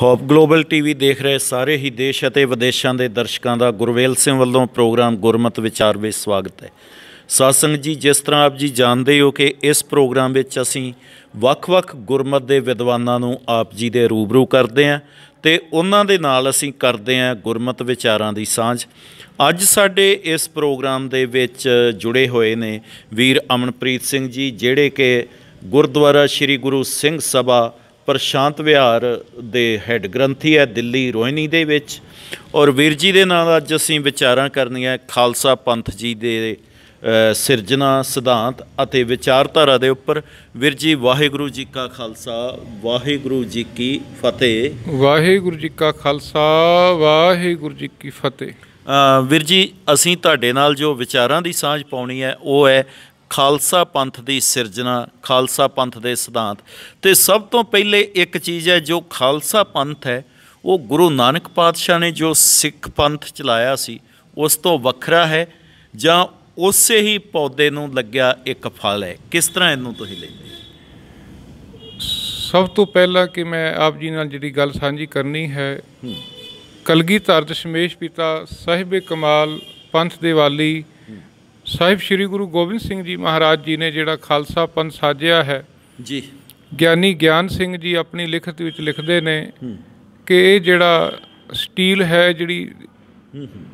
hop global TV ਦੇਖ ਰਹੇ ਸਾਰੇ ਹੀ ਦੇਸ਼ ਅਤੇ ਵਿਦੇਸ਼ਾਂ ਦੇ ਦਰਸ਼ਕਾਂ ਦਾ ਗੁਰਵੇਲ ਸਿੰਘ ਵੱਲੋਂ ਪ੍ਰੋਗਰਾਮ ਗੁਰਮਤ ਵਿਚਾਰ ਵਿੱਚ ਸਵਾਗਤ ਹੈ ਸਾਸੰਗ ਜੀ ਜਿਸ ਤਰ੍ਹਾਂ ਆਪ ਜੀ ਜਾਣਦੇ ਹੋ ਕਿ ਇਸ ਪ੍ਰੋਗਰਾਮ ਵਿੱਚ ਅਸੀਂ ਵੱਖ-ਵੱਖ ਗੁਰਮਤ ਦੇ ਵਿਦਵਾਨਾਂ ਨੂੰ ਆਪ ਜੀ ਦੇ ਰੂਬਰੂ ਕਰਦੇ ਹਾਂ ਤੇ ਉਹਨਾਂ ਦੇ ਨਾਲ ਅਸੀਂ ਕਰਦੇ ਹਾਂ ਗੁਰਮਤ ਵਿਚਾਰਾਂ ਦੀ ਸਾਂਝ ਅੱਜ ਸਾਡੇ ਇਸ ਪ੍ਰੋਗਰਾਮ ਦੇ ਵਿੱਚ ਜੁੜੇ ਹੋਏ ਨੇ ਵੀਰ ਅਮਨਪ੍ਰੀਤ ਸਿੰਘ ਜੀ ਜਿਹੜੇ ਕਿ ਗੁਰਦੁਆਰਾ ਸ੍ਰੀ ਗੁਰੂ ਸਿੰਘ ਸਭਾ ਪ੍ਰਸ਼ਾਂਤ ਵਿਹਾਰ ਦੇ ਹੈੱਡ ਗ੍ਰੰਥੀ ਹੈ ਦਿੱਲੀ ਰੋਹਿਣੀ ਦੇ ਵਿੱਚ ਔਰ ਵੀਰ ਜੀ ਦੇ ਨਾਲ ਅੱਜ ਅਸੀਂ ਵਿਚਾਰਾਂ ਕਰਨੀਆਂ ਖਾਲਸਾ ਪੰਥ ਜੀ ਦੇ ਸਿਰਜਣਾ ਸਿਧਾਂਤ ਅਤੇ ਵਿਚਾਰਧਾਰਾ ਦੇ ਉੱਪਰ ਵੀਰ ਜੀ ਵਾਹਿਗੁਰੂ ਜੀ ਕਾ ਖਾਲਸਾ ਵਾਹਿਗੁਰੂ ਜੀ ਕੀ ਫਤਿਹ ਵਾਹਿਗੁਰੂ ਜੀ ਕਾ ਖਾਲਸਾ ਵਾਹਿਗੁਰੂ ਜੀ ਕੀ ਫਤਿਹ ਵੀਰ ਜੀ ਅਸੀਂ ਤੁਹਾਡੇ ਨਾਲ ਜੋ ਵਿਚਾਰਾਂ ਦੀ ਸਾਂਝ ਪਾਉਣੀ ਹੈ ਉਹ ਹੈ ਖਾਲਸਾ ਪੰਥ ਦੀ ਸਿਰਜਣਾ ਖਾਲਸਾ ਪੰਥ ਦੇ ਸਿਧਾਂਤ ਤੇ ਸਭ ਤੋਂ ਪਹਿਲੇ ਇੱਕ ਚੀਜ਼ ਹੈ ਜੋ ਖਾਲਸਾ ਪੰਥ ਹੈ ਉਹ ਗੁਰੂ ਨਾਨਕ ਪਾਤਸ਼ਾਹ ਨੇ ਜੋ ਸਿੱਖ ਪੰਥ ਚਲਾਇਆ ਸੀ ਉਸ ਤੋਂ ਵੱਖਰਾ ਹੈ ਜਾਂ ਉਸੇ ਹੀ ਪੌਦੇ ਨੂੰ ਲੱਗਿਆ ਇੱਕ ਫਲ ਹੈ ਕਿਸ ਤਰ੍ਹਾਂ ਇਹਨੂੰ ਤੁਸੀਂ ਲੈਂਦੇ ਸਭ ਤੋਂ ਪਹਿਲਾਂ ਕਿ ਮੈਂ ਆਪ ਜੀ ਨਾਲ ਜਿਹੜੀ ਗੱਲ ਸਾਂਝੀ ਕਰਨੀ ਹੈ ਕਲਗੀਧਰ ਦਸ਼ਮੇਸ਼ ਪਿਤਾ ਸਾਹਿਬੇ ਕਮਾਲ ਪੰਥ ਦੇ ਵਾਲੀ ਸਾਹਿਬ ਸ੍ਰੀ ਗੁਰੂ ਗੋਬਿੰਦ ਸਿੰਘ ਜੀ ਮਹਾਰਾਜ ਜੀ ਨੇ ਜਿਹੜਾ ਖਾਲਸਾ ਪੰਥ ਸਾਜਿਆ ਹੈ ਜੀ ਗਿਆਨੀ ਗਿਆਨ ਸਿੰਘ ਜੀ ਆਪਣੀ ਲਿਖਤ ਵਿੱਚ ਲਿਖਦੇ ਨੇ ਕਿ ਇਹ ਜਿਹੜਾ ਸਟੀਲ ਹੈ ਜਿਹੜੀ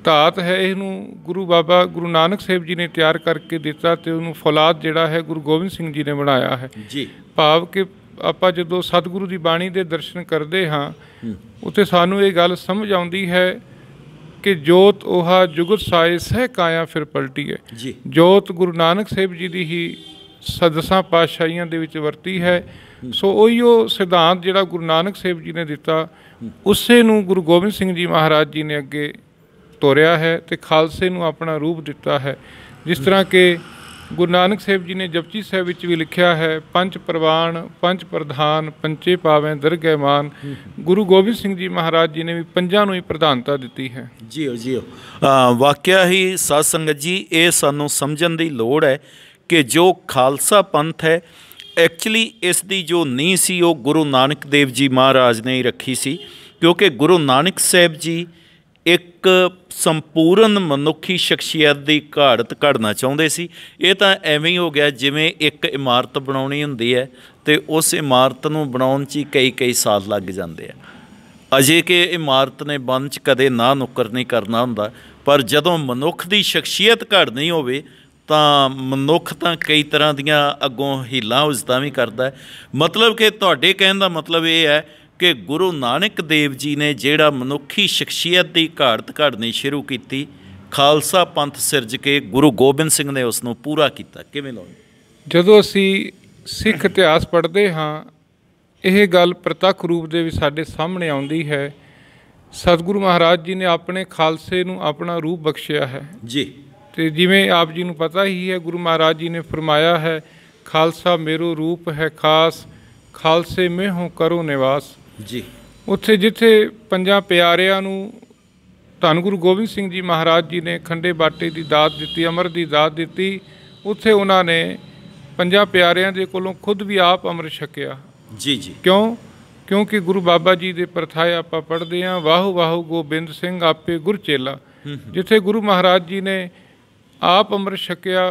ਧਾਤ ਹੈ ਇਹਨੂੰ ਗੁਰੂ ਬਾਬਾ ਗੁਰੂ ਨਾਨਕ ਸਾਹਿਬ ਜੀ ਨੇ ਤਿਆਰ ਕਰਕੇ ਦਿੱਤਾ ਤੇ ਉਹਨੂੰ ਫੌਲਾਦ ਜਿਹੜਾ ਹੈ ਗੁਰੂ ਗੋਬਿੰਦ ਸਿੰਘ ਜੀ ਨੇ ਬਣਾਇਆ ਹੈ ਜੀ ਭਾਵ ਕਿ ਆਪਾਂ ਜਦੋਂ ਸਤਿਗੁਰੂ ਦੀ ਬਾਣੀ ਦੇ ਦਰਸ਼ਨ ਕਰਦੇ ਹਾਂ ਉੱਥੇ ਸਾਨੂੰ ਇਹ ਗੱਲ ਸਮਝ ਆਉਂਦੀ ਹੈ ਕਿ ਜੋਤ ਉਹਾ ਜੁਗਤ ਸਾਇ ਸਹਿ ਕਾਇਆ ਫਿਰ ਪਲਟੀ ਹੈ ਜੀ ਜੋਤ ਗੁਰੂ ਨਾਨਕ ਸਾਹਿਬ ਜੀ ਦੀ ਹੀ ਸਦਸਾਂ ਪਾਤਸ਼ਾਹੀਆਂ ਦੇ ਵਿੱਚ ਵਰਤੀ ਹੈ ਸੋ ਉਹੀ ਉਹ ਸਿਧਾਂਤ ਜਿਹੜਾ ਗੁਰੂ ਨਾਨਕ ਸਾਹਿਬ ਜੀ ਨੇ ਦਿੱਤਾ ਉਸੇ ਨੂੰ ਗੁਰੂ ਗੋਬਿੰਦ ਸਿੰਘ ਜੀ ਮਹਾਰਾਜ ਜੀ ਨੇ ਅੱਗੇ ਤੋਰਿਆ ਹੈ ਤੇ ਖਾਲਸੇ ਨੂੰ ਆਪਣਾ ਰੂਪ ਦਿੱਤਾ ਹੈ ਜਿਸ ਤਰ੍ਹਾਂ ਕਿ ਗੁਰੂ ਨਾਨਕ ਸਾਹਿਬ ਜੀ ਨੇ ਜਪਜੀ ਸਾਹਿਬ ਵਿੱਚ ਵੀ ਲਿਖਿਆ ਹੈ ਪੰਜ ਪ੍ਰਵਾਨ ਪੰਜ ਪ੍ਰਧਾਨ ਪੰਚੇ ਪਾਵੇਂ ਦਰਗਹਿਮਾਨ ਗੁਰੂ ਗੋਬਿੰਦ ਸਿੰਘ ਜੀ ਮਹਾਰਾਜ ਜੀ ਨੇ ਵੀ ਪੰਜਾਂ ਨੂੰ ਹੀ ਪ੍ਰਧਾਨਤਾ ਦਿੱਤੀ ਹੈ ਜੀਓ ਜੀਓ ਵਾਕਿਆ ਹੀ ਸਾਧ ਸੰਗਤ ਜੀ ਇਹ ਸਾਨੂੰ ਸਮਝਣ ਦੀ ਲੋੜ ਹੈ ਕਿ ਜੋ ਖਾਲਸਾ ਪੰਥ ਹੈ ਐਕਚੁਅਲੀ ਇਸ ਦੀ ਜੋ ਨੀ ਸੀ ਉਹ ਗੁਰੂ ਨਾਨਕ ਦੇਵ ਜੀ ਮਹਾਰਾਜ ਨੇ ਹੀ ਰੱਖੀ ਸੀ ਕਿਉਂਕਿ ਗੁਰੂ ਨਾਨਕ ਸਾਹਿਬ ਜੀ ਇੱਕ ਸੰਪੂਰਨ ਮਨੁੱਖੀ ਸ਼ਖਸੀਅਤ ਦੀ ਘਾੜਤ ਘੜਨਾ ਚਾਹੁੰਦੇ ਸੀ ਇਹ ਤਾਂ ਐਵੇਂ ਹੀ ਹੋ ਗਿਆ ਜਿਵੇਂ ਇੱਕ ਇਮਾਰਤ ਬਣਾਉਣੀ ਹੁੰਦੀ ਹੈ ਤੇ ਉਸ ਇਮਾਰਤ ਨੂੰ ਬਣਾਉਣ 'ਚ ਕਈ ਕਈ ਸਾਲ ਲੱਗ ਜਾਂਦੇ ਆ ਅਜੇ ਕਿ ਇਮਾਰਤ ਨੇ ਬੰਦ 'ਚ ਕਦੇ ਨਾ ਨੁਕਰ ਨਹੀਂ ਕਰਨਾ ਹੁੰਦਾ ਪਰ ਜਦੋਂ ਮਨੁੱਖ ਦੀ ਸ਼ਖਸੀਅਤ ਘੜਨੀ ਹੋਵੇ ਤਾਂ ਮਨੁੱਖ ਤਾਂ ਕਈ ਤਰ੍ਹਾਂ ਦੀਆਂ ਅੱਗੋਂ ਹੀਲਾ ਉਸਦਾ ਵੀ ਕਰਦਾ ਮਤਲਬ ਕਿ ਤੁਹਾਡੇ ਕਹਿਣ ਦਾ ਮਤਲਬ ਇਹ ਹੈ ਕਿ ਗੁਰੂ ਨਾਨਕ ਦੇਵ ਜੀ ਨੇ ਜਿਹੜਾ ਮਨੁੱਖੀ ਸ਼ਖਸੀਅਤ ਦੀ ਘਾੜਤ ਘੜਨੀ ਸ਼ੁਰੂ ਕੀਤੀ ਖਾਲਸਾ ਪੰਥ ਸਿਰਜ ਕੇ ਗੁਰੂ ਗੋਬਿੰਦ ਸਿੰਘ ਨੇ ਉਸ ਨੂੰ ਪੂਰਾ ਕੀਤਾ ਕਿਵੇਂ ਲੋ ਜਦੋਂ ਅਸੀਂ ਸਿੱਖ ਇਤਿਹਾਸ ਪੜ੍ਹਦੇ ਹਾਂ ਇਹ ਗੱਲ ਪ੍ਰਤੱਖ ਰੂਪ ਦੇ ਵਿੱਚ ਸਾਡੇ ਸਾਹਮਣੇ ਆਉਂਦੀ ਹੈ ਸਤਿਗੁਰੂ ਮਹਾਰਾਜ ਜੀ ਨੇ ਆਪਣੇ ਖਾਲਸੇ ਨੂੰ ਆਪਣਾ ਰੂਪ ਬਖਸ਼ਿਆ ਹੈ ਜੀ ਤੇ ਜਿਵੇਂ ਆਪ ਜੀ ਨੂੰ ਪਤਾ ਹੀ ਹੈ ਗੁਰੂ ਮਹਾਰਾਜ ਜੀ ਨੇ ਫਰਮਾਇਆ ਹੈ ਖਾਲਸਾ ਮੇਰੋ ਰੂਪ ਹੈ ਖਾਸ ਖਾਲਸੇ ਮੈਂ ਹੋ ਕਰੋ ਨਿਵਾਸ ਜੀ ਉੱਥੇ ਜਿੱਥੇ ਪੰਜਾਂ ਪਿਆਰਿਆਂ ਨੂੰ ਧੰਨ ਗੁਰੂ ਗੋਬਿੰਦ ਸਿੰਘ ਜੀ ਮਹਾਰਾਜ ਜੀ ਨੇ ਖੰਡੇ ਬਾਟੇ ਦੀ ਦਾਤ ਦਿੱਤੀ ਅਮਰ ਦੀ ਦਾਤ ਦਿੱਤੀ ਉੱਥੇ ਉਹਨਾਂ ਨੇ ਪੰਜਾਂ ਪਿਆਰਿਆਂ ਦੇ ਕੋਲੋਂ ਖੁਦ ਵੀ ਆਪ ਅਮਰ ਛਕਿਆ ਜੀ ਜੀ ਕਿਉਂ ਕਿਉਂਕਿ ਗੁਰੂ ਬਾਬਾ ਜੀ ਦੇ ਪਰਥਾਏ ਆਪਾਂ ਪੜ੍ਹਦੇ ਆਂ ਵਾਹੂ ਵਾਹੂ ਗੋਬਿੰਦ ਸਿੰਘ ਆਪੇ ਗੁਰ ਚੇਲਾ ਜਿੱਥੇ ਗੁਰੂ ਮਹਾਰਾਜ ਜੀ ਨੇ ਆਪ ਅਮਰ ਛਕਿਆ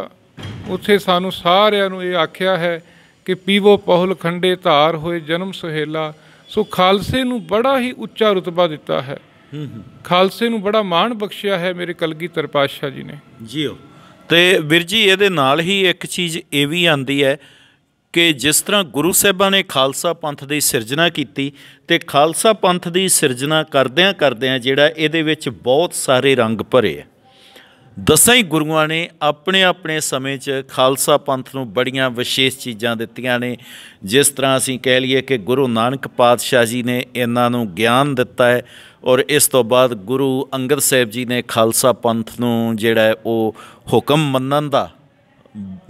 ਉੱਥੇ ਸਾਨੂੰ ਸਾਰਿਆਂ ਨੂੰ ਇਹ ਆਖਿਆ ਹੈ ਕਿ ਪੀਵੋ ਪਹੁਲ ਖੰਡੇ ਧਾਰ ਹੋਏ ਜਨਮ ਸੁਹੇਲਾ ਸੋ ਖਾਲਸੇ ਨੂੰ ਬੜਾ ਹੀ ਉੱਚਾ ਰਤਬਾ ਦਿੱਤਾ ਹੈ ਖਾਲਸੇ ਨੂੰ ਬੜਾ ਮਾਣ ਬਖਸ਼ਿਆ ਹੈ ਮੇਰੇ ਕਲਗੀ ਤਰਪਾਸ਼ਾ ਜੀ ਨੇ ਜੀਓ ਤੇ ਵੀਰ ਜੀ ਇਹਦੇ ਨਾਲ ਹੀ ਇੱਕ ਚੀਜ਼ ਇਹ ਵੀ ਆਂਦੀ ਹੈ ਕਿ ਜਿਸ ਤਰ੍ਹਾਂ ਗੁਰੂ ਸਾਹਿਬਾਂ ਨੇ ਖਾਲਸਾ ਪੰਥ ਦੀ ਸਿਰਜਣਾ ਕੀਤੀ ਤੇ ਖਾਲਸਾ ਪੰਥ ਦੀ ਸਿਰਜਣਾ ਕਰਦਿਆਂ ਕਰਦਿਆਂ ਜਿਹੜਾ ਇਹਦੇ ਵਿੱਚ ਬਹੁਤ ਸਾਰੇ ਰੰਗ ਭਰੇ ਆ ਦਸਾਂ ਹੀ ਗੁਰੂਆਂ ਨੇ ਆਪਣੇ ਆਪਣੇ ਸਮੇਂ 'ਚ ਖਾਲਸਾ ਪੰਥ ਨੂੰ ਬੜੀਆਂ ਵਿਸ਼ੇਸ਼ ਚੀਜ਼ਾਂ ਦਿੱਤੀਆਂ ਨੇ ਜਿਸ ਤਰ੍ਹਾਂ ਅਸੀਂ ਕਹਿ ਲਈਏ ਕਿ ਗੁਰੂ ਨਾਨਕ ਪਾਤਸ਼ਾਹ ਜੀ ਨੇ ਇਹਨਾਂ ਨੂੰ ਗਿਆਨ ਦਿੱਤਾ ਹੈ ਔਰ ਇਸ ਤੋਂ ਬਾਅਦ ਗੁਰੂ ਅੰਗਦ ਸਾਹਿਬ ਜੀ ਨੇ ਖਾਲਸਾ ਪੰਥ ਨੂੰ ਜਿਹੜਾ ਉਹ ਹੁਕਮ ਮੰਨਣ ਦਾ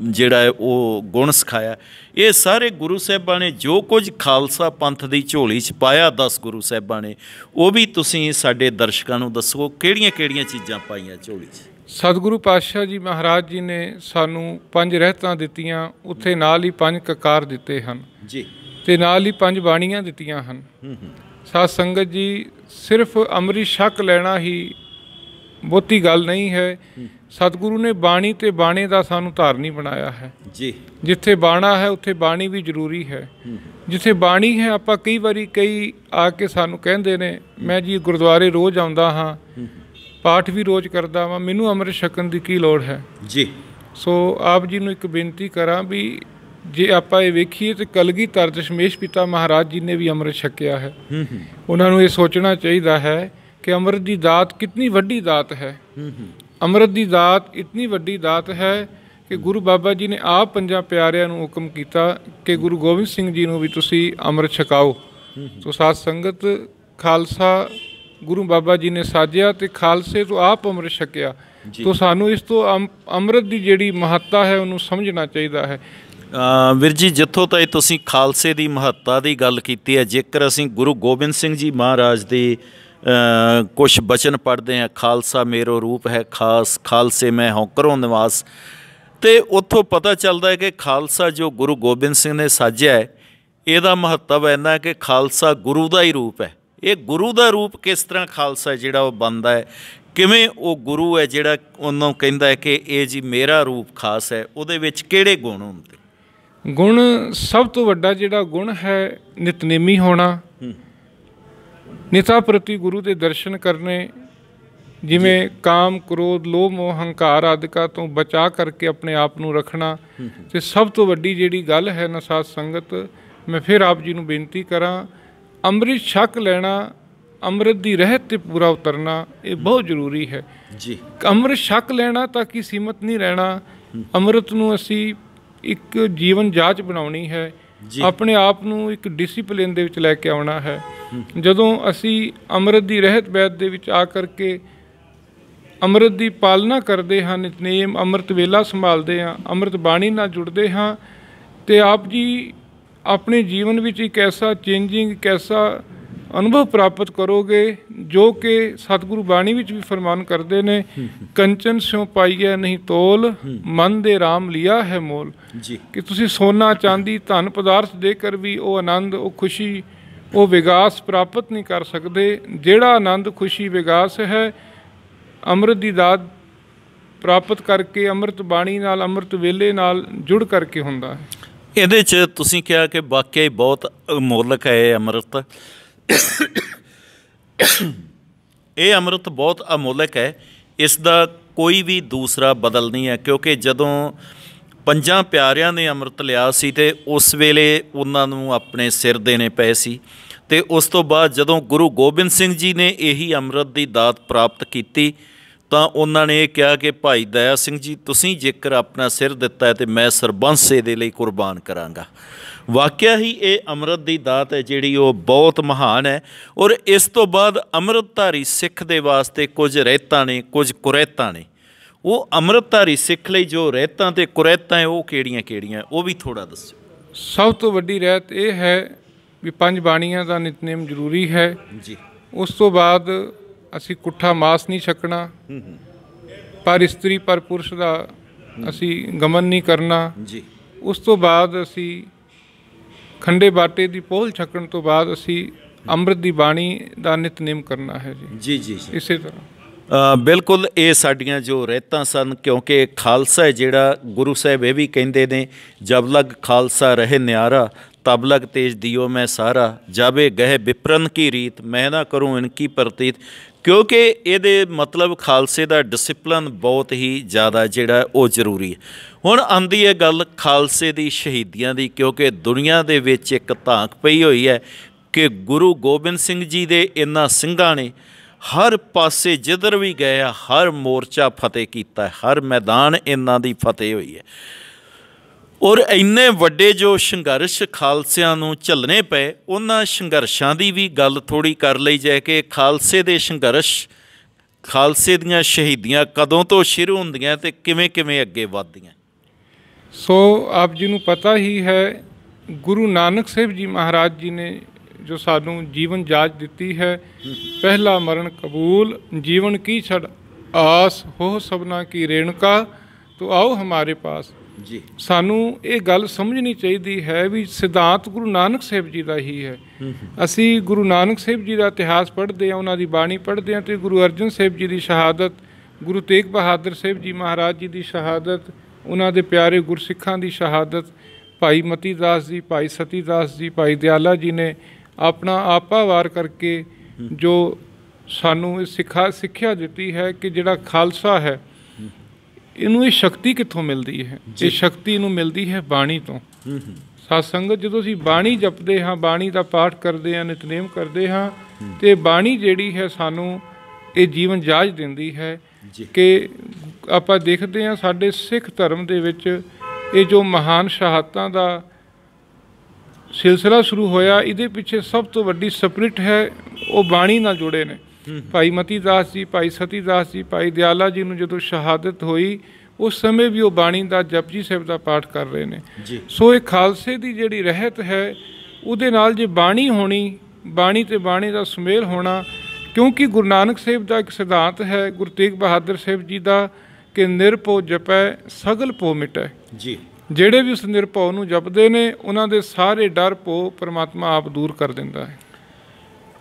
ਜਿਹੜਾ ਉਹ ਗੁਣ ਸਿਖਾਇਆ ਇਹ ਸਾਰੇ ਗੁਰੂ ਸਾਹਿਬਾਂ ਨੇ ਜੋ ਕੁਝ ਖਾਲਸਾ ਪੰਥ ਦੀ ਝੋਲੀ 'ਚ ਪਾਇਆ 10 ਗੁਰੂ ਸਾਹਿਬਾਂ ਨੇ ਉਹ ਵੀ ਤੁਸੀਂ ਸਾਡੇ ਦਰਸ਼ਕਾਂ ਨੂੰ ਦੱਸੋ ਕਿਹੜੀਆਂ-ਕਿਹੜੀਆਂ ਚੀਜ਼ਾਂ ਪਾਈਆਂ ਝੋਲੀ 'ਚ ਸਤਿਗੁਰੂ ਪਾਤਸ਼ਾਹ ਜੀ ਮਹਾਰਾਜ ਜੀ ਨੇ ਸਾਨੂੰ ਪੰਜ ਰਹਿਤਾਂ ਦਿੱਤੀਆਂ ਉੱਥੇ ਨਾਲ ਹੀ ਪੰਜ ਕਕਾਰ ਦਿੱਤੇ ਹਨ ਜੀ ਤੇ ਨਾਲ ਹੀ ਪੰਜ ਬਾਣੀਆਂ ਦਿੱਤੀਆਂ ਹਨ ਸਾਧ ਸੰਗਤ ਜੀ ਸਿਰਫ ਅਮਰੀ ਸ਼ੱਕ ਲੈਣਾ ਹੀ ਬਹੁਤੀ ਗੱਲ ਨਹੀਂ ਹੈ ਸਤਿਗੁਰੂ ਨੇ ਬਾਣੀ ਤੇ ਬਾਣੇ ਦਾ ਸਾਨੂੰ ਧਾਰਨੀ ਬਣਾਇਆ ਹੈ ਜੀ ਜਿੱਥੇ ਬਾਣਾ ਹੈ ਉੱਥੇ ਬਾਣੀ ਵੀ ਜ਼ਰੂਰੀ ਹੈ ਜਿੱਥੇ ਬਾਣੀ ਹੈ ਆਪਾਂ ਕਈ ਵਾਰੀ ਕਈ ਆ ਕੇ ਸਾਨੂੰ ਕਹਿੰਦੇ ਨੇ ਮੈਂ ਜੀ ਗੁਰਦੁਆਰੇ ਰੋਜ਼ ਆਉਂਦਾ ਹਾਂ ਪਾਠ ਵੀ ਰੋਜ਼ ਕਰਦਾ ਵਾਂ ਮੈਨੂੰ ਅੰਮ੍ਰਿਤ ਛਕਣ ਦੀ ਕੀ ਲੋੜ ਹੈ ਜੀ ਸੋ ਆਪ ਜੀ ਨੂੰ ਇੱਕ ਬੇਨਤੀ ਕਰਾਂ ਵੀ ਜੇ ਆਪਾਂ ਇਹ ਵੇਖੀਏ ਤੇ ਕਲਗੀ ਤਰ ਪਿਤਾ ਮਹਾਰਾਜ ਜੀ ਨੇ ਵੀ ਅੰਮ੍ਰਿਤ ਛਕਿਆ ਹੈ ਉਹਨਾਂ ਨੂੰ ਇਹ ਸੋਚਣਾ ਚਾਹੀਦਾ ਹੈ ਕਿ ਅੰਮ੍ਰਿਤ ਦੀ ਦਾਤ ਕਿੰਨੀ ਵੱਡੀ ਦਾਤ ਹੈ ਅੰਮ੍ਰਿਤ ਦੀ ਦਾਤ ਇਤਨੀ ਵੱਡੀ ਦਾਤ ਹੈ ਕਿ ਗੁਰੂ ਬਾਬਾ ਜੀ ਨੇ ਆਪ ਪੰਜਾਂ ਪਿਆਰਿਆਂ ਨੂੰ ਹੁਕਮ ਕੀਤਾ ਕਿ ਗੁਰੂ ਗੋਬਿੰਦ ਸਿੰਘ ਜੀ ਨੂੰ ਵੀ ਤੁਸੀਂ ਅੰਮ੍ਰਿਤ ਛਕਾਓ ਸੋ ਸਾਧ ਸੰਗਤ ਖਾਲਸਾ ਗੁਰੂ ਬਾਬਾ ਜੀ ਨੇ ਸਾਜਿਆ ਤੇ ਖਾਲਸੇ ਤੋਂ ਆਪ ਅੰਮ੍ਰਿਤ ਛਕਿਆ ਤੋਂ ਸਾਨੂੰ ਇਸ ਤੋਂ ਅੰਮ੍ਰਿਤ ਦੀ ਜਿਹੜੀ ਮਹੱਤਤਾ ਹੈ ਉਹਨੂੰ ਸਮਝਣਾ ਚਾਹੀਦਾ ਹੈ ਵੀਰ ਜੀ ਜਿੱਥੋਂ ਤਾਈ ਤੁਸੀਂ ਖਾਲਸੇ ਦੀ ਮਹੱਤਤਾ ਦੀ ਗੱਲ ਕੀਤੀ ਹੈ ਜੇਕਰ ਅਸੀਂ ਗੁਰੂ ਗੋਬਿੰਦ ਸਿੰਘ ਜੀ ਮਹਾਰਾਜ ਦੇ ਕੁਝ ਬਚਨ ਪੜਦੇ ਹਾਂ ਖਾਲਸਾ ਮੇਰੋ ਰੂਪ ਹੈ ਖਾਸ ਖਾਲਸੇ ਮੈਂ ਹਾਂ ਕਰੋ ਨਿਵਾਸ ਤੇ ਉੱਥੋਂ ਪਤਾ ਚੱਲਦਾ ਹੈ ਕਿ ਖਾਲਸਾ ਜੋ ਗੁਰੂ ਗੋਬਿੰਦ ਸਿੰਘ ਨੇ ਸਾਜਿਆ ਹੈ ਇਹਦਾ ਮਹੱਤਵ ਹੈ ਕਿ ਖਾਲਸਾ ਗੁਰੂ ਦਾ ਹੀ ਰੂਪ ਹੈ ਇਹ ਗੁਰੂ ਦਾ ਰੂਪ ਕਿਸ ਤਰ੍ਹਾਂ ਖਾਲਸਾ ਜਿਹੜਾ ਉਹ ਬੰਦਾ ਹੈ ਕਿਵੇਂ ਉਹ ਗੁਰੂ ਹੈ ਜਿਹੜਾ ਉਹਨੂੰ ਕਹਿੰਦਾ ਹੈ ਕਿ ਇਹ ਜੀ ਮੇਰਾ ਰੂਪ ਖਾਸ ਹੈ ਉਹਦੇ ਵਿੱਚ ਕਿਹੜੇ ਗੁਣ ਹੁੰਦੇ ਗੁਣ ਸਭ ਤੋਂ ਵੱਡਾ ਜਿਹੜਾ ਗੁਣ ਹੈ ਨਿਤਨੇਮੀ ਹੋਣਾ ਨਿਤਾ ਪ੍ਰਤੀ ਗੁਰੂ ਦੇ ਦਰਸ਼ਨ ਕਰਨੇ ਜਿਵੇਂ ਕਾਮ ਕ੍ਰੋਧ ਲੋਭ ਮੋਹ ਹੰਕਾਰ ਆਦਿਕਾ ਤੋਂ ਬਚਾ ਕਰਕੇ ਆਪਣੇ ਆਪ ਨੂੰ ਰੱਖਣਾ ਤੇ ਸਭ ਤੋਂ ਵੱਡੀ ਜਿਹੜੀ ਗੱਲ ਹੈ ਨਾ ਸਾਧ ਸੰਗਤ ਮੈਂ ਫਿਰ ਆਪ ਜੀ ਨੂੰ ਬੇਨਤੀ ਕਰਾਂ ਅੰਮ੍ਰਿਤ ਛਕ ਲੈਣਾ ਅੰਮ੍ਰਿਤ ਦੀ ਰਹਿਤ ਤੇ ਪੂਰਾ ਉਤਰਨਾ ਇਹ ਬਹੁਤ ਜ਼ਰੂਰੀ ਹੈ ਜੀ ਅੰਮ੍ਰਿਤ ਛਕ ਲੈਣਾ ਤਾਂ ਕਿ ਸੀਮਤ ਨਹੀਂ ਰਹਿਣਾ ਅੰਮ੍ਰਿਤ ਨੂੰ ਅਸੀਂ ਇੱਕ ਜੀਵਨ ਜਾਚ ਬਣਾਉਣੀ ਹੈ ਆਪਣੇ ਆਪ ਨੂੰ ਇੱਕ ਡਿਸਪਲਿਨ ਦੇ ਵਿੱਚ ਲੈ ਕੇ ਆਉਣਾ ਹੈ ਜਦੋਂ ਅਸੀਂ ਅੰਮ੍ਰਿਤ ਦੀ ਰਹਿਤ ਬੈਤ ਦੇ ਵਿੱਚ ਆ ਕਰਕੇ ਅੰਮ੍ਰਿਤ ਦੀ ਪਾਲਣਾ ਕਰਦੇ ਹਾਂ ਨਿਤਨੇਮ ਅੰਮ੍ਰਿਤ ਵੇਲਾ ਸੰਭਾਲਦੇ ਹਾਂ ਅੰਮ੍ਰਿਤ ਬਾਣੀ ਨਾਲ ਜੁੜਦੇ ਹਾਂ ਤੇ ਆਪ ਜੀ ਆਪਣੇ ਜੀਵਨ ਵਿੱਚ ਇੱਕ ਐਸਾ ਚੇਂਜਿੰਗ ਕੈਸਾ ਅਨੁਭਵ ਪ੍ਰਾਪਤ ਕਰੋਗੇ ਜੋ ਕਿ ਸਤਿਗੁਰੂ ਬਾਣੀ ਵਿੱਚ ਵੀ ਫਰਮਾਨ ਕਰਦੇ ਨੇ ਕੰਚਨ ਸਿਉ ਪਾਈਐ ਨਹੀਂ ਤੋਲ ਮਨ ਦੇ RAM ਲਿਆ ਹੈ ਮੋਲ ਜੀ ਕਿ ਤੁਸੀਂ ਸੋਨਾ ਚਾਂਦੀ ਧਨ ਪਦਾਰਥ ਦੇ ਕਰ ਵੀ ਉਹ ਆਨੰਦ ਉਹ ਖੁਸ਼ੀ ਉਹ ਵਿਗਾਸ ਪ੍ਰਾਪਤ ਨਹੀਂ ਕਰ ਸਕਦੇ ਜਿਹੜਾ ਆਨੰਦ ਖੁਸ਼ੀ ਵਿਗਾਸ ਹੈ ਅੰਮ੍ਰਿਤ ਦੀ ਦਾਤ ਪ੍ਰਾਪਤ ਕਰਕੇ ਅੰਮ੍ਰਿਤ ਬਾਣੀ ਨਾਲ ਅੰਮ੍ਰਿਤ ਵੇਲੇ ਨਾਲ ਜੁੜ ਕਰਕੇ ਹੁੰਦਾ ਹੈ ਇਹਦੇ 'ਚ ਤੁਸੀਂ ਕਿਹਾ ਕਿ ਵਾਕਿਆ ਹੀ ਬਹੁਤ ਅਮੋਲਕ ਹੈ ਇਹ ਅੰਮ੍ਰਿਤ ਇਹ ਅੰਮ੍ਰਿਤ ਬਹੁਤ ਅਮੋਲਕ ਹੈ ਇਸ ਦਾ ਕੋਈ ਵੀ ਦੂਸਰਾ ਬਦਲ ਨਹੀਂ ਹੈ ਕਿਉਂਕਿ ਜਦੋਂ ਪੰਜਾਂ ਪਿਆਰਿਆਂ ਨੇ ਅੰਮ੍ਰਿਤ ਲਿਆ ਸੀ ਤੇ ਉਸ ਵੇਲੇ ਉਹਨਾਂ ਨੂੰ ਆਪਣੇ ਸਿਰ ਦੇਣੇ ਪਏ ਸੀ ਤੇ ਉਸ ਤੋਂ ਬਾਅਦ ਜਦੋਂ ਗੁਰੂ ਗੋਬਿੰਦ ਸਿੰਘ ਜੀ ਨੇ ਇਹੀ ਅੰਮ੍ਰਿਤ ਦੀ ਦਾਤ ਪ੍ਰਾਪਤ ਕੀਤੀ ਤਾਂ ਉਹਨਾਂ ਨੇ ਇਹ ਕਿਹਾ ਕਿ ਭਾਈ ਦਇਆ ਸਿੰਘ ਜੀ ਤੁਸੀਂ ਜੇਕਰ ਆਪਣਾ ਸਿਰ ਦਿੱਤਾ ਤੇ ਮੈਂ ਸਰਬੰਸੇ ਦੇ ਲਈ ਕੁਰਬਾਨ ਕਰਾਂਗਾ ਵਾਕਿਆ ਹੀ ਇਹ ਅੰਮ੍ਰਿਤ ਦੀ ਦਾਤ ਹੈ ਜਿਹੜੀ ਉਹ ਬਹੁਤ ਮਹਾਨ ਹੈ ਔਰ ਇਸ ਤੋਂ ਬਾਅਦ ਅੰਮ੍ਰਿਤਧਾਰੀ ਸਿੱਖ ਦੇ ਵਾਸਤੇ ਕੁਝ ਰਹਿਤਾਂ ਨੇ ਕੁਝ ਕੁਰੈਤਾਂ ਨੇ ਉਹ ਅੰਮ੍ਰਿਤਧਾਰੀ ਸਿੱਖ ਲਈ ਜੋ ਰਹਿਤਾਂ ਤੇ ਹੈ ਉਹ ਕਿਹੜੀਆਂ-ਕਿਹੜੀਆਂ ਉਹ ਵੀ ਥੋੜਾ ਦੱਸੋ ਸਭ ਤੋਂ ਵੱਡੀ ਰਹਿਤ ਇਹ ਹੈ ਵੀ ਪੰਜ ਬਾਣੀਆਂ ਦਾ ਨਿਤਨੇਮ ਜ਼ਰੂਰੀ ਹੈ ਜੀ ਉਸ ਤੋਂ ਬਾਅਦ ਅਸੀਂ ਕੁੱਠਾ ਮਾਸ ਨਹੀਂ ਛਕਣਾ ਪਰ ਇਸਤਰੀ ਪਰ ਪੁਰਸ਼ ਦਾ ਅਸੀਂ ਗਮਨ ਨਹੀਂ ਕਰਨਾ ਜੀ ਉਸ ਤੋਂ ਬਾਅਦ ਅਸੀਂ ਖੰਡੇ ਬਾਟੇ ਦੀ ਪੋਲ ਛਕਣ ਤੋਂ ਬਾਅਦ ਅਸੀਂ ਅੰਮ੍ਰਿਤ ਦੀ ਬਾਣੀ ਦਾ ਨਿਤਨੇਮ ਕਰਨਾ ਹੈ ਜੀ ਜੀ ਜੀ ਇਸੇ ਤਰ੍ਹਾਂ ਬਿਲਕੁਲ ਇਹ ਸਾਡੀਆਂ ਜੋ ਰਹਿਤਾਂ ਸਨ ਕਿਉਂਕਿ ਖਾਲਸਾ ਜਿਹੜਾ ਗੁਰੂ ਸਾਹਿਬ ਇਹ ਵੀ ਕਹਿੰਦੇ ਨੇ ਜਬ ਲਗ ਖਾਲਸਾ ਰਹੇ ਨਿਆਰਾ ਤਬ ਲਗ ਤੇਜ ਦਿਓ ਮੈਂ ਸਾਰਾ ਜਾਵੇ ਗਹਿ ਵਿਪਰਨ ਕੀ ਰੀਤ ਮੈਂ ਨਾ ਕਰੂੰ ਇਨਕੀ ਪ੍ਰਤੀਤ ਕਿਉਂਕਿ ਇਹਦੇ ਮਤਲਬ ਖਾਲਸੇ ਦਾ ਡਿਸਪਲਿਨ ਬਹੁਤ ਹੀ ਜ਼ਿਆਦਾ ਜਿਹੜਾ ਉਹ ਜ਼ਰੂਰੀ ਹੈ ਹੁਣ ਆਂਦੀ ਹੈ ਗੱਲ ਖਾਲਸੇ ਦੀ ਸ਼ਹੀਦੀਆਂ ਦੀ ਕਿਉਂਕਿ ਦੁਨੀਆ ਦੇ ਵਿੱਚ ਇੱਕ ਧਾਂਕ ਪਈ ਹੋਈ ਹੈ ਕਿ ਗੁਰੂ ਗੋਬਿੰਦ ਸਿੰਘ ਜੀ ਦੇ ਇਨ੍ਹਾਂ ਸਿੰਘਾਂ ਨੇ ਹਰ ਪਾਸੇ ਜਿੱਧਰ ਵੀ ਗਏ ਹਰ ਮੋਰਚਾ ਫਤਿਹ ਕੀਤਾ ਹਰ ਮੈਦਾਨ ਇਨ੍ਹਾਂ ਦੀ ਫਤਿਹ ਹੋਈ ਹੈ ਔਰ ਇੰਨੇ ਵੱਡੇ ਜੋ ਸੰਘਰਸ਼ ਖਾਲਸਿਆਂ ਨੂੰ ਝੱਲਣੇ ਪਏ ਉਹਨਾਂ ਸੰਘਰਸ਼ਾਂ ਦੀ ਵੀ ਗੱਲ ਥੋੜੀ ਕਰ ਲਈ ਜਾਏ ਕਿ ਖਾਲਸੇ ਦੇ ਸੰਘਰਸ਼ ਖਾਲਸੇ ਦੀਆਂ ਸ਼ਹੀਦੀਆਂ ਕਦੋਂ ਤੋਂ ਸ਼ੁਰੂ ਹੁੰਦੀਆਂ ਤੇ ਕਿਵੇਂ ਕਿਵੇਂ ਅੱਗੇ ਵਧਦੀਆਂ ਸੋ ਆਪ ਜੀ ਨੂੰ ਪਤਾ ਹੀ ਹੈ ਗੁਰੂ ਨਾਨਕ ਸਾਹਿਬ ਜੀ ਮਹਾਰਾਜ ਜੀ ਨੇ ਜੋ ਸਾਨੂੰ ਜੀਵਨ ਜਾਚ ਦਿੱਤੀ ਹੈ ਪਹਿਲਾ ਮਰਨ ਕਬੂਲ ਜੀਵਨ ਕੀ ਛੜ ਆਸ ਹੋ ਸਭਨਾ ਕੀ ਰੇਣਕਾ ਤੋ ਆਓ ਹਮਾਰੇ ਪਾਸ ਜੀ ਸਾਨੂੰ ਇਹ ਗੱਲ ਸਮਝਣੀ ਚਾਹੀਦੀ ਹੈ ਵੀ ਸਿਧਾਂਤ ਗੁਰੂ ਨਾਨਕ ਸਾਹਿਬ ਜੀ ਦਾ ਹੀ ਹੈ ਅਸੀਂ ਗੁਰੂ ਨਾਨਕ ਸਾਹਿਬ ਜੀ ਦਾ ਇਤਿਹਾਸ ਪੜ੍ਹਦੇ ਆ ਉਹਨਾਂ ਦੀ ਬਾਣੀ ਪੜ੍ਹਦੇ ਆ ਤੇ ਗੁਰੂ ਅਰਜਨ ਸਾਹਿਬ ਜੀ ਦੀ ਸ਼ਹਾਦਤ ਗੁਰੂ ਤੇਗ ਬਹਾਦਰ ਸਾਹਿਬ ਜੀ ਮਹਾਰਾਜ ਜੀ ਦੀ ਸ਼ਹਾਦਤ ਉਹਨਾਂ ਦੇ ਪਿਆਰੇ ਗੁਰਸਿੱਖਾਂ ਦੀ ਸ਼ਹਾਦਤ ਭਾਈ ਮਤੀ ਦਾਸ ਜੀ ਭਾਈ ਸਤੀ ਦਾਸ ਜੀ ਭਾਈ ਦਿਆਲਾ ਜੀ ਨੇ ਆਪਣਾ ਆਪਾ ਵਾਰ ਕਰਕੇ ਜੋ ਸਾਨੂੰ ਸਿੱਖਾ ਸਿੱਖਿਆ ਦਿੱਤੀ ਹੈ ਕਿ ਜਿਹੜਾ ਖਾਲਸਾ ਹੈ ਇਹਨੂੰ ਇਹ ਸ਼ਕਤੀ ਕਿੱਥੋਂ ਮਿਲਦੀ ਹੈ ਇਹ ਸ਼ਕਤੀ ਨੂੰ ਮਿਲਦੀ ਹੈ ਬਾਣੀ ਤੋਂ ਸਾਧ ਸੰਗਤ ਜਦੋਂ ਅਸੀਂ ਬਾਣੀ ਜਪਦੇ ਹਾਂ ਬਾਣੀ ਦਾ ਪਾਠ ਕਰਦੇ ਹਾਂ ਨਿਤਨੇਮ ਕਰਦੇ ਹਾਂ ਤੇ ਬਾਣੀ ਜਿਹੜੀ ਹੈ ਸਾਨੂੰ ਇਹ ਜੀਵਨ ਜਾਜ ਦਿੰਦੀ ਹੈ ਕਿ ਆਪਾਂ ਦੇਖਦੇ ਹਾਂ ਸਾਡੇ ਸਿੱਖ ਧਰਮ ਦੇ ਵਿੱਚ ਇਹ ਜੋ ਮਹਾਨ ਸ਼ਹਾਦਤਾਂ ਦਾ ਸਿਲਸਿਲਾ ਸ਼ੁਰੂ ਹੋਇਆ ਇਹਦੇ ਪਿੱਛੇ ਸਭ ਤੋਂ ਵੱਡੀ ਸਪਿਰਿਟ ਹੈ ਉਹ ਬਾਣੀ ਨਾਲ ਜੁੜੇ ਨੇ ਭਾਈ ਮਤੀ ਦਾਸ ਜੀ ਭਾਈ ਸਤੀ ਦਾਸ ਜੀ ਭਾਈ ਦਿਆਲਾ ਜੀ ਨੂੰ ਜਦੋਂ ਸ਼ਹਾਦਤ ਹੋਈ ਉਸ ਸਮੇਂ ਵੀ ਉਹ ਬਾਣੀ ਦਾ ਜਪਜੀ ਸਾਹਿਬ ਦਾ ਪਾਠ ਕਰ ਰਹੇ ਨੇ ਸੋ ਇਹ ਖਾਲਸੇ ਦੀ ਜਿਹੜੀ ਰਹਿਤ ਹੈ ਉਹਦੇ ਨਾਲ ਜੇ ਬਾਣੀ ਹੋਣੀ ਬਾਣੀ ਤੇ ਬਾਣੀ ਦਾ ਸੁਮੇਲ ਹੋਣਾ ਕਿਉਂਕਿ ਗੁਰੂ ਨਾਨਕ ਸਾਹਿਬ ਦਾ ਇੱਕ ਸਿਧਾਂਤ ਹੈ ਗੁਰੂ ਤੇਗ ਬਹਾਦਰ ਸਾਹਿਬ ਜੀ ਦਾ ਕਿ ਨਿਰਭਉ ਜਪੈ ਸਗਲ ਪਉ ਮਿਟੈ ਜੀ ਜਿਹੜੇ ਵੀ ਉਸ ਨਿਰਭਉ ਨੂੰ ਜਪਦੇ ਨੇ ਉਹਨਾਂ ਦੇ ਸਾਰੇ ਡਰ ਪਉ ਪਰਮਾਤਮਾ ਆਪ ਦੂਰ ਕਰ ਦਿੰਦਾ ਹੈ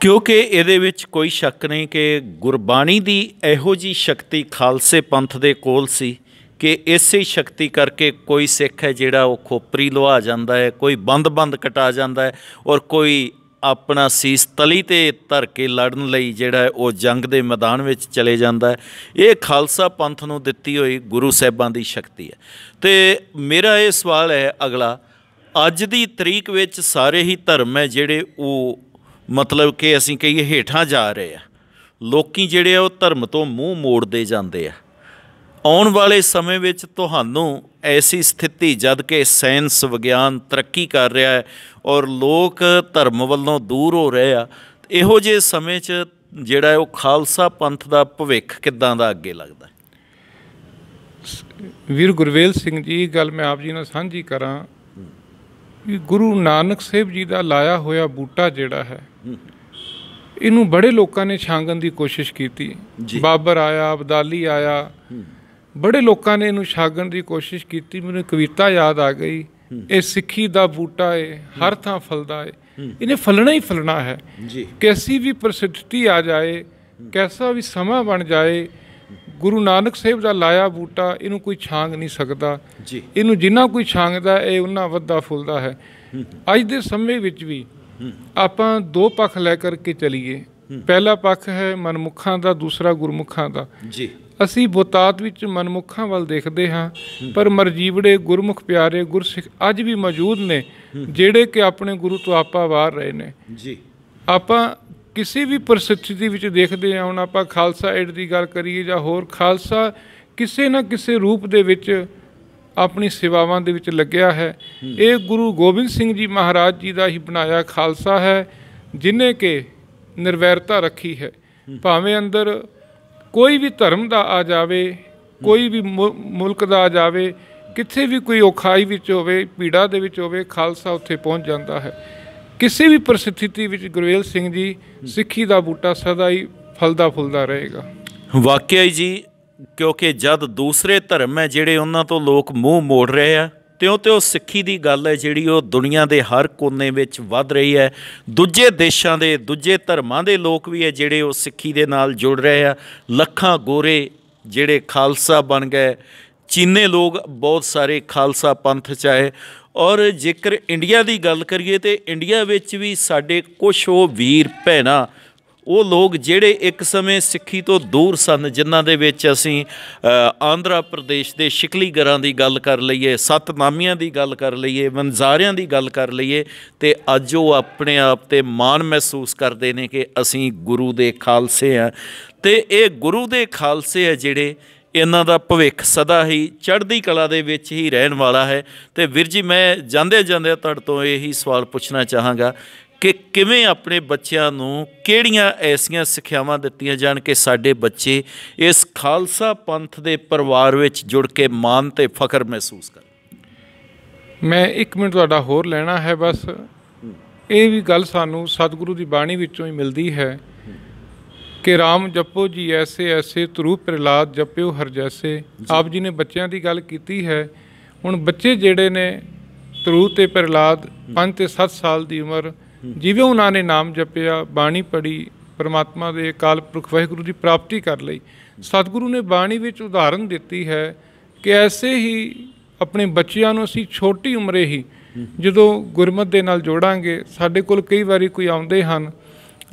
ਕਿਉਂਕਿ ਇਹਦੇ ਵਿੱਚ ਕੋਈ ਸ਼ੱਕ ਨਹੀਂ ਕਿ ਗੁਰਬਾਣੀ ਦੀ ਇਹੋ ਜੀ ਸ਼ਕਤੀ ਖਾਲਸੇ ਪੰਥ ਦੇ ਕੋਲ ਸੀ ਕਿ ਇਸੇ ਸ਼ਕਤੀ ਕਰਕੇ ਕੋਈ ਸਿੱਖ ਹੈ ਜਿਹੜਾ ਉਹ ਖੋਪਰੀ ਲਵਾ ਜਾਂਦਾ ਹੈ ਕੋਈ ਬੰਦ-ਬੰਦ ਕਟਾ ਜਾਂਦਾ ਹੈ ਔਰ ਕੋਈ ਆਪਣਾ ਸੀਸ ਤਲੀ ਤੇ ਧਰ ਕੇ ਲੜਨ ਲਈ ਜਿਹੜਾ ਉਹ ਜੰਗ ਦੇ ਮੈਦਾਨ ਵਿੱਚ ਚਲੇ ਜਾਂਦਾ ਹੈ ਇਹ ਖਾਲਸਾ ਪੰਥ ਨੂੰ ਦਿੱਤੀ ਹੋਈ ਗੁਰੂ ਸਾਹਿਬਾਂ ਦੀ ਸ਼ਕਤੀ ਹੈ ਤੇ ਮੇਰਾ ਇਹ ਸਵਾਲ ਹੈ ਅਗਲਾ ਅੱਜ ਦੀ ਤਰੀਕ ਵਿੱਚ ਸਾਰੇ ਹੀ ਧਰਮ ਹੈ ਜਿਹੜੇ ਉਹ ਮਤਲਬ ਕਿ ਅਸੀਂ ਕਹੀਏ ਹੇਠਾਂ ਜਾ ਰਹੇ ਆ ਲੋਕੀ ਜਿਹੜੇ ਆ ਉਹ ਧਰਮ ਤੋਂ ਮੂੰਹ ਮੋੜਦੇ ਜਾਂਦੇ ਆ ਆਉਣ ਵਾਲੇ ਸਮੇਂ ਵਿੱਚ ਤੁਹਾਨੂੰ ਐਸੀ ਸਥਿਤੀ ਜਦ ਕਿ ਸਾਇੰਸ ਵਿਗਿਆਨ ਤਰੱਕੀ ਕਰ ਰਿਹਾ ਹੈ ਔਰ ਲੋਕ ਧਰਮ ਵੱਲੋਂ ਦੂਰ ਹੋ ਰਹੇ ਆ ਇਹੋ ਜਿਹੇ ਸਮੇਂ 'ਚ ਜਿਹੜਾ ਉਹ ਖਾਲਸਾ ਪੰਥ ਦਾ ਭਵਿੱਖ ਕਿੱਦਾਂ ਦਾ ਅੱਗੇ ਲੱਗਦਾ ਵੀਰ ਗੁਰਵੇਲ ਸਿੰਘ ਜੀ ਗੱਲ ਮੈਂ ਆਪ ਜੀ ਨਾਲ ਸਾਂਝੀ ਕਰਾਂ ਵੀ ਗੁਰੂ ਨਾਨਕ ਸਾਹਿਬ ਜੀ ਦਾ ਲਾਇਆ ਹੋਇਆ ਬੂਟਾ ਜਿਹੜਾ ਹੈ ਇਹਨੂੰ ਬੜੇ ਲੋਕਾਂ ਨੇ ਛਾਂਗਣ ਦੀ ਕੋਸ਼ਿਸ਼ ਕੀਤੀ ਬਾਬਰ ਆਇਆ ਅਬਦਾਲੀ ਆਇਆ ਬੜੇ ਲੋਕਾਂ ਨੇ ਇਹਨੂੰ ਛਾਂਗਣ ਦੀ ਕੋਸ਼ਿਸ਼ ਕੀਤੀ ਮੈਨੂੰ ਕਵਿਤਾ ਯਾਦ ਆ ਗਈ ਇਹ ਸਿੱਖੀ ਦਾ ਬੂਟਾ ਏ ਹਰ ਥਾਂ ਫਲਦਾ ਏ ਇਹਨੇ ਫਲਣਾ ਹੀ ਫਲਣਾ ਹੈ ਜੀ ਕੈਸੀ ਵੀ ਪ੍ਰਸਿੱਧੀ ਆ ਜਾਏ ਕੈਸਾ ਵੀ ਸਮਾਂ ਬਣ ਜਾਏ ਗੁਰੂ ਨਾਨਕ ਸਾਹਿਬ ਦਾ ਲਾਇਆ ਬੂਟਾ ਇਹਨੂੰ ਕੋਈ ਛਾਂਗ ਨਹੀਂ ਸਕਦਾ ਜੀ ਇਹਨੂੰ ਜਿੰਨਾ ਕੋਈ ਛਾਂਗਦਾ ਇਹ ਉਹਨਾਂ ਵੱਧਾ ਫੁੱਲਦਾ ਹੈ ਅੱਜ ਦੇ ਸਮੇਂ ਵਿੱਚ ਵੀ ਆਪਾਂ ਦੋ ਪੱਖ ਲੈ ਕਰਕੇ ਚਲੀਏ ਪਹਿਲਾ ਪੱਖ ਹੈ ਮਨਮੁਖਾਂ ਦਾ ਦੂਸਰਾ ਗੁਰਮੁਖਾਂ ਦਾ ਜੀ ਅਸੀਂ ਬੋਤਾਤ ਵਿੱਚ ਮਨਮੁਖਾਂ ਵੱਲ ਦੇਖਦੇ ਹਾਂ ਪਰ ਮਰਜੀਵੜੇ ਗੁਰਮੁਖ ਪਿਆਰੇ ਗੁਰਸਿੱਖ ਅੱਜ ਵੀ ਮੌਜੂਦ ਨੇ ਜਿਹੜੇ ਕਿ ਆਪਣੇ ਗੁਰੂ ਤੋਂ ਆਪਾ ਵਾਰ ਰਹੇ ਨੇ ਜੀ ਆਪਾਂ ਕਿਸੇ ਵੀ ਪਰਿਸਥਿਤੀ ਵਿੱਚ ਦੇਖਦੇ ਹਾਂ ਹੁਣ ਆਪਾਂ ਖਾਲਸਾ ਏਡ ਦੀ ਗੱਲ ਕਰੀਏ ਜਾਂ ਹੋਰ ਖਾਲਸਾ ਕਿਸੇ ਨਾ ਕਿਸੇ ਰੂਪ ਦੇ ਵਿੱਚ ਆਪਣੀ ਸੇਵਾਵਾਂ ਦੇ ਵਿੱਚ ਲੱਗਿਆ ਹੈ ਇਹ ਗੁਰੂ ਗੋਬਿੰਦ ਸਿੰਘ ਜੀ ਮਹਾਰਾਜ ਜੀ ਦਾ ਹੀ ਬਣਾਇਆ ਖਾਲਸਾ ਹੈ ਜਿਨੇ ਕਿ ਨਿਰਵੈਰਤਾ ਰੱਖੀ ਹੈ ਭਾਵੇਂ ਅੰਦਰ ਕੋਈ ਵੀ ਧਰਮ ਦਾ ਆ ਜਾਵੇ ਕੋਈ ਵੀ ਮੁਲਕ ਦਾ ਆ ਜਾਵੇ ਕਿੱਥੇ ਵੀ ਕੋਈ ਔਖਾਈ ਵਿੱਚ ਹੋਵੇ ਪੀੜਾ ਦੇ ਵਿੱਚ ਹੋਵੇ ਖਾਲਸਾ ਉੱਥੇ ਪਹੁੰਚ ਜਾਂਦਾ ਹੈ ਕਿਸੇ ਵੀ ਪਰਿਸਥਿਤੀ ਵਿੱਚ ਗੁਰਵੇਲ ਸਿੰਘ ਜੀ ਸਿੱਖੀ ਦਾ ਬੂਟਾ ਸਦਾ ਹੀ ਫਲਦਾ ਫੁੱਲਦਾ ਰਹੇਗਾ ਵਾਕਿਆ ਜੀ ਕਿਉਂਕਿ ਜਦ ਦੂਸਰੇ ਧਰਮ ਹੈ ਜਿਹੜੇ ਉਹਨਾਂ ਤੋਂ ਲੋਕ ਮੂੰਹ ਮੋੜ ਰਹੇ ਆ ਤੇ ਉਹ ਤੇ ਉਹ ਸਿੱਖੀ ਦੀ ਗੱਲ ਹੈ ਜਿਹੜੀ ਉਹ ਦੁਨੀਆ ਦੇ ਹਰ ਕੋਨੇ ਵਿੱਚ ਵੱਧ ਰਹੀ ਹੈ ਦੂਜੇ ਦੇਸ਼ਾਂ ਦੇ ਦੂਜੇ ਧਰਮਾਂ ਦੇ ਲੋਕ ਵੀ ਹੈ ਜਿਹੜੇ ਉਹ ਸਿੱਖੀ ਦੇ ਨਾਲ ਜੁੜ ਰਹੇ ਆ ਲੱਖਾਂ ਗੋਰੇ ਜਿਹੜੇ ਖਾਲਸਾ ਬਣ ਗਏ ਚੀਨੇ ਲੋਕ ਬਹੁਤ ਸਾਰੇ ਖਾਲਸਾ ਪੰਥ ਆਏ ਔਰ ਜੇਕਰ ਇੰਡੀਆ ਦੀ ਗੱਲ ਕਰੀਏ ਤੇ ਇੰਡੀਆ ਵਿੱਚ ਵੀ ਸਾਡੇ ਕੁਝ ਉਹ ਵੀਰ ਭੈਣਾ ਉਹ ਲੋਕ ਜਿਹੜੇ ਇੱਕ ਸਮੇਂ ਸਿੱਖੀ ਤੋਂ ਦੂਰ ਸਨ ਜਿਨ੍ਹਾਂ ਦੇ ਵਿੱਚ ਅਸੀਂ ਆਂਧਰਾ ਪ੍ਰਦੇਸ਼ ਦੇ ਸ਼ਿਕਲੀਗਰਾਂ ਦੀ ਗੱਲ ਕਰ ਲਈਏ ਸਤਨਾਮੀਆਂ ਦੀ ਗੱਲ ਕਰ ਲਈਏ ਮਨਜ਼ਾਰਿਆਂ ਦੀ ਗੱਲ ਕਰ ਲਈਏ ਤੇ ਅੱਜ ਉਹ ਆਪਣੇ ਆਪ ਤੇ ਮਾਣ ਮਹਿਸੂਸ ਕਰਦੇ ਨੇ ਕਿ ਅਸੀਂ ਗੁਰੂ ਦੇ ਖਾਲਸੇ ਆ ਤੇ ਇਹ ਗੁਰੂ ਦੇ ਖਾਲਸੇ ਆ ਜਿਹੜੇ ਇਹਨਾਂ ਦਾ ਭਵਿੱਖ ਸਦਾ ਹੀ ਚੜ੍ਹਦੀ ਕਲਾ ਦੇ ਵਿੱਚ ਹੀ ਰਹਿਣ ਵਾਲਾ ਹੈ ਤੇ ਵੀਰ ਜੀ ਮੈਂ ਜਾਂਦੇ ਜਾਂਦੇ ਤੁਹਾਡੇ ਤੋਂ ਇਹੀ ਸਵਾਲ ਪੁੱਛਣਾ ਚਾਹਾਂਗਾ ਕਿ ਕਿਵੇਂ ਆਪਣੇ ਬੱਚਿਆਂ ਨੂੰ ਕਿਹੜੀਆਂ ਐਸੀਆਂ ਸਿੱਖਿਆਵਾਂ ਦਿੱਤੀਆਂ ਜਾਣ ਕਿ ਸਾਡੇ ਬੱਚੇ ਇਸ ਖਾਲਸਾ ਪੰਥ ਦੇ ਪਰਿਵਾਰ ਵਿੱਚ ਜੁੜ ਕੇ ਮਾਣ ਤੇ ਫਖਰ ਮਹਿਸੂਸ ਕਰਨ ਮੈਂ 1 ਮਿੰਟ ਤੁਹਾਡਾ ਹੋਰ ਲੈਣਾ ਹੈ ਬਸ ਇਹ ਵੀ ਗੱਲ ਸਾਨੂੰ ਸਤਿਗੁਰੂ ਦੀ ਬਾਣੀ ਵਿੱਚੋਂ ਹੀ ਮਿਲਦੀ ਹੈ ਕਿ RAM ਜਪੋ ਜੀ ਐਸੇ ਐਸੇ ਤਰੂ ਪ੍ਰਲਾਦ ਜਪਿਓ ਹਰ ਜੈਸੇ ਆਪ ਜੀ ਨੇ ਬੱਚਿਆਂ ਦੀ ਗੱਲ ਕੀਤੀ ਹੈ ਹੁਣ ਬੱਚੇ ਜਿਹੜੇ ਨੇ ਤਰੂ ਤੇ ਪ੍ਰਲਾਦ 5 ਤੇ 7 ਸਾਲ ਦੀ ਉਮਰ ਜਿਵੇਂ ਉਹਨਾਂ ਨੇ ਨਾਮ ਜਪਿਆ ਬਾਣੀ ਪੜ੍ਹੀ ਪਰਮਾਤਮਾ ਦੇ ਅਕਾਲ ਪੁਰਖ ਵਾਹਿਗੁਰੂ ਦੀ ਪ੍ਰਾਪਤੀ ਕਰ ਲਈ ਸਤਿਗੁਰੂ ਨੇ ਬਾਣੀ ਵਿੱਚ ਉਦਾਹਰਨ ਦਿੱਤੀ ਹੈ ਕਿ ਐਸੇ ਹੀ ਆਪਣੇ ਬੱਚਿਆਂ ਨੂੰ ਅਸੀਂ ਛੋਟੀ ਉਮਰੇ ਹੀ ਜਦੋਂ ਗੁਰਮਤ ਦੇ ਨਾਲ ਜੋੜਾਂਗੇ ਸਾਡੇ ਕੋਲ ਕਈ ਵਾਰੀ ਕੋਈ ਆਉਂਦੇ ਹਨ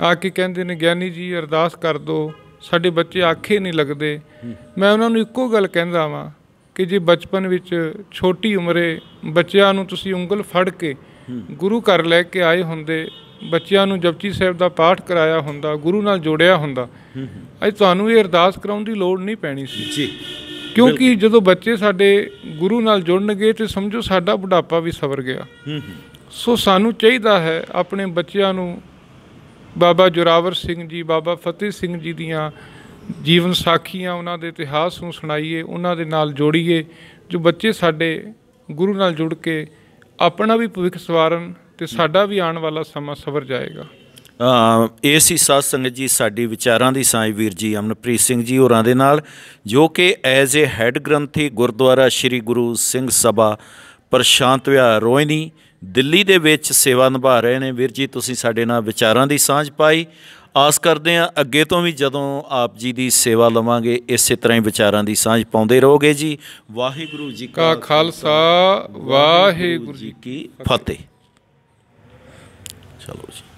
ਆ ਕੇ ਕਹਿੰਦੇ ਨੇ ਗਿਆਨੀ ਜੀ ਅਰਦਾਸ ਕਰ ਦੋ ਸਾਡੇ ਬੱਚੇ ਆਖੇ ਨਹੀਂ ਲੱਗਦੇ ਮੈਂ ਉਹਨਾਂ ਨੂੰ ਇੱਕੋ ਗੱਲ ਕਹਿੰਦਾ ਵਾਂ ਕਿ ਜੇ ਬਚਪਨ ਵਿੱਚ ਛੋਟੀ ਉਮਰੇ ਬੱਚਿਆਂ ਨੂੰ ਤੁਸੀਂ ਉਂਗਲ ਫੜ ਕੇ ਗੁਰੂ ਘਰ ਲੈ ਕੇ ਆਏ ਹੁੰਦੇ ਬੱਚਿਆਂ ਨੂੰ ਜਪਜੀ ਸਾਹਿਬ ਦਾ ਪਾਠ ਕਰਾਇਆ ਹੁੰਦਾ ਗੁਰੂ ਨਾਲ ਜੋੜਿਆ ਹੁੰਦਾ ਅੱਜ ਤੁਹਾਨੂੰ ਇਹ ਅਰਦਾਸ ਕਰਾਉਣ ਦੀ ਲੋੜ ਨਹੀਂ ਪੈਣੀ ਸੀ ਜੀ ਕਿਉਂਕਿ ਜਦੋਂ ਬੱਚੇ ਸਾਡੇ ਗੁਰੂ ਨਾਲ ਜੁੜਨਗੇ ਤੇ ਸਮਝੋ ਸਾਡਾ ਬੁਢਾਪਾ ਵੀ ਸਵਰ ਗਿਆ ਸੋ ਸਾਨੂੰ ਚਾਹੀਦਾ ਹੈ ਆਪਣੇ ਬੱਚਿਆਂ ਨੂੰ ਬਾਬਾ ਜੁਰਾਵਰ ਸਿੰਘ ਜੀ ਬਾਬਾ ਫਤਿਹ ਸਿੰਘ ਜੀ ਦੀਆਂ ਜੀਵਨ ਸਾਖੀਆਂ ਉਹਨਾਂ ਦੇ ਇਤਿਹਾਸ ਨੂੰ ਸੁਣਾਈਏ ਉਹਨਾਂ ਦੇ ਨਾਲ ਜੋੜੀਏ ਜੋ ਬੱਚੇ ਸਾਡੇ ਗੁਰੂ ਨਾਲ ਜੁੜ ਕੇ ਆਪਣਾ ਵੀ ਭਵਿੱਖ ਸਵਾਰਨ ਤੇ ਸਾਡਾ ਵੀ ਆਉਣ ਵਾਲਾ ਸਮਾਂ ਸਵਰ ਜਾਏਗਾ ਇਹ ਸੀ ਸਾਧ ਸੰਗਤ ਜੀ ਸਾਡੀ ਵਿਚਾਰਾਂ ਦੀ ਸਾਈ ਵੀਰ ਜੀ ਅਮਨਪ੍ਰੀਤ ਸਿੰਘ ਜੀ ਹੋਰਾਂ ਦੇ ਨਾਲ ਜੋ ਕਿ ਐਜ਼ ਏ ਹੈੱਡ ਗ੍ਰੰਥੀ ਗੁਰਦੁਆਰਾ ਸ੍ਰੀ ਗੁਰੂ ਸਿੰਘ ਸਭਾ ਪ੍ਰਸ਼ਾਂਤ ਵਿਆ ਰੋਇਨੀ ਦਿੱਲੀ ਦੇ ਵਿੱਚ ਸੇਵਾ ਨਿਭਾ ਰਹੇ ਨੇ ਵੀਰ ਜੀ ਤੁਸੀਂ ਸਾਡੇ ਨਾਲ ਵਿਚਾਰਾਂ ਦੀ ਸਾਂਝ ਪਾਈ ਆਸ ਕਰਦੇ ਹਾਂ ਅੱਗੇ ਤੋਂ ਵੀ ਜਦੋਂ ਆਪ ਜੀ ਦੀ ਸੇਵਾ ਲਵਾਂਗੇ ਇਸੇ ਤਰ੍ਹਾਂ ਹੀ ਵਿਚਾਰਾਂ ਦੀ ਸਾਂਝ ਪਾਉਂਦੇ ਰਹੋਗੇ ਜੀ ਵਾਹਿਗੁਰੂ ਜੀ ਕਾ ਖਾਲਸਾ ਵਾਹਿਗੁਰੂ ਜੀ ਕੀ ਫਤਿਹ ਚਲੋ ਜੀ